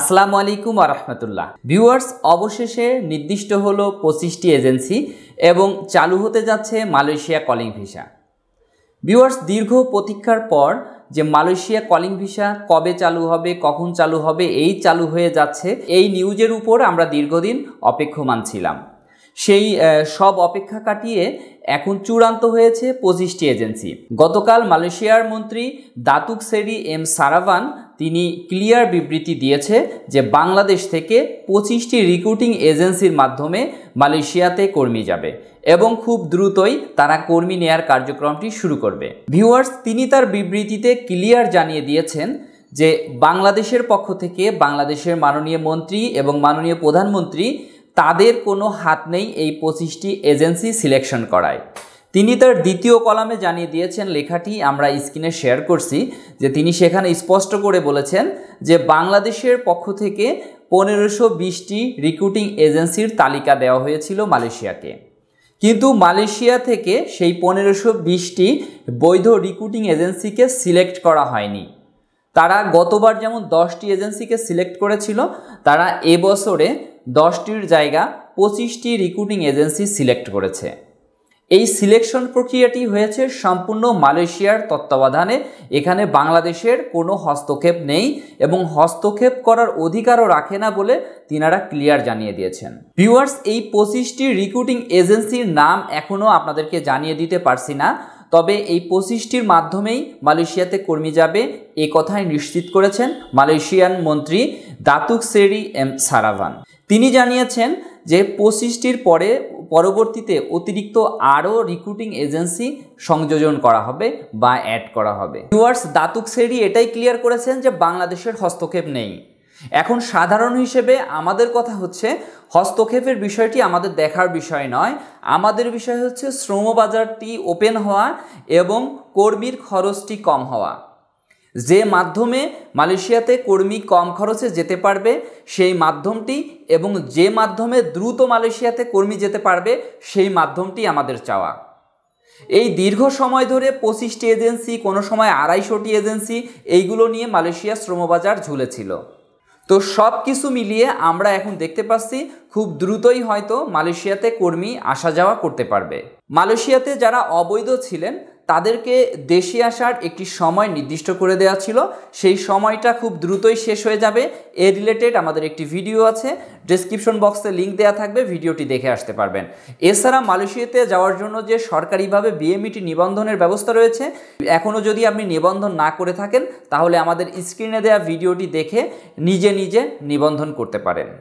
আসসালামু আলাইকুম আরহামতুল্লাহ ভিউয়ার্স অবশেষে নির্দিষ্ট হল পঁচিশটি এজেন্সি এবং চালু হতে যাচ্ছে মালয়েশিয়া কলিং ভিসা ভিউয়ার্স দীর্ঘ প্রতীক্ষার পর যে মালয়েশিয়া কলিং ভিসা কবে চালু হবে কখন চালু হবে এই চালু হয়ে যাচ্ছে এই নিউজের উপর আমরা দীর্ঘদিন অপেক্ষমান ছিলাম সেই সব অপেক্ষা কাটিয়ে এখন চূড়ান্ত হয়েছে পঁচিশটি এজেন্সি গতকাল মালয়েশিয়ার মন্ত্রী দাতুক সেরি এম সারাভান তিনি ক্লিয়ার বিবৃতি দিয়েছে যে বাংলাদেশ থেকে পঁচিশটি রিক্রুটিং এজেন্সির মাধ্যমে মালয়েশিয়াতে কর্মী যাবে এবং খুব দ্রুতই তারা কর্মী নেয়ার কার্যক্রমটি শুরু করবে ভিউয়ার্স তিনি তার বিবৃতিতে ক্লিয়ার জানিয়ে দিয়েছেন যে বাংলাদেশের পক্ষ থেকে বাংলাদেশের মাননীয় মন্ত্রী এবং মাননীয় প্রধানমন্ত্রী তাদের কোনো হাত নেই এই পঁচিশটি এজেন্সি সিলেকশন করায় তিনি তার দ্বিতীয় কলামে জানিয়ে দিয়েছেন লেখাটি আমরা স্ক্রিনে শেয়ার করছি যে তিনি সেখানে স্পষ্ট করে বলেছেন যে বাংলাদেশের পক্ষ থেকে পনেরোশো বিশটি রিক্রুটিং এজেন্সির তালিকা দেওয়া হয়েছিল মালয়েশিয়াকে কিন্তু মালয়েশিয়া থেকে সেই পনেরোশো বিশটি বৈধ রিক্রুটিং এজেন্সিকে সিলেক্ট করা হয়নি তারা গতবার যেমন দশটি এজেন্সিকে সিলেক্ট করেছিল তারা এবছরে দশটির জায়গা পঁচিশটি রিক্রুটিং এজেন্সি সিলেক্ট করেছে এই সিলেকশন প্রক্রিয়াটি হয়েছে সম্পূর্ণ মালয়েশিয়ার তত্ত্বাবধানে এখানে বাংলাদেশের কোনো হস্তক্ষেপ নেই এবং হস্তক্ষেপ করার অধিকারও রাখে না বলে তিনারা ক্লিয়ার জানিয়ে দিয়েছেন ভিউয়ার্স এই পঁচিশটি রিক্রুটিং এজেন্সির নাম এখনও আপনাদেরকে জানিয়ে দিতে পারছি না তবে এই পঁচিশটির মাধ্যমেই মালয়েশিয়াতে কর্মী যাবে এ কথাই নিশ্চিত করেছেন মালয়েশিয়ান মন্ত্রী দাতুক সেরি এম সারাভান তিনি জানিয়েছেন যে পঁচিশটির পরে পরবর্তীতে অতিরিক্ত আরও রিক্রুটিং এজেন্সি সংযোজন করা হবে বা অ্যাড করা হবে টুয়ার্স দাতুক সেরি এটাই ক্লিয়ার করেছেন যে বাংলাদেশের হস্তক্ষেপ নেই এখন সাধারণ হিসেবে আমাদের কথা হচ্ছে হস্তক্ষেপের বিষয়টি আমাদের দেখার বিষয় নয় আমাদের বিষয় হচ্ছে শ্রমবাজারটি ওপেন হওয়া এবং কর্মীর খরচটি কম হওয়া যে মাধ্যমে মালয়েশিয়াতে কর্মী কম খরচে যেতে পারবে সেই মাধ্যমটি এবং যে মাধ্যমে দ্রুত মালয়েশিয়াতে কর্মী যেতে পারবে সেই মাধ্যমটি আমাদের চাওয়া এই দীর্ঘ সময় ধরে পঁচিশটি এজেন্সি কোনো সময় আড়াইশোটি এজেন্সি এইগুলো নিয়ে মালয়েশিয়া শ্রমবাজার ঝুলেছিল তো সব কিছু মিলিয়ে আমরা এখন দেখতে পাচ্ছি খুব দ্রুতই হয়তো মালয়েশিয়াতে কর্মী আসা যাওয়া করতে পারবে মালয়েশিয়াতে যারা অবৈধ ছিলেন তাদেরকে দেশে আসার একটি সময় নির্দিষ্ট করে দেওয়া ছিল সেই সময়টা খুব দ্রুতই শেষ হয়ে যাবে এ রিলেটেড আমাদের একটি ভিডিও আছে ডিসক্রিপশন বক্সে লিঙ্ক দেওয়া থাকবে ভিডিওটি দেখে আসতে পারবেন এছাড়া মালয়েশিয়াতে যাওয়ার জন্য যে সরকারিভাবে বিএমইটি e নিবন্ধনের ব্যবস্থা রয়েছে এখনও যদি আপনি নিবন্ধন না করে থাকেন তাহলে আমাদের স্ক্রিনে দেওয়া ভিডিওটি দেখে নিজে নিজে নিবন্ধন করতে পারেন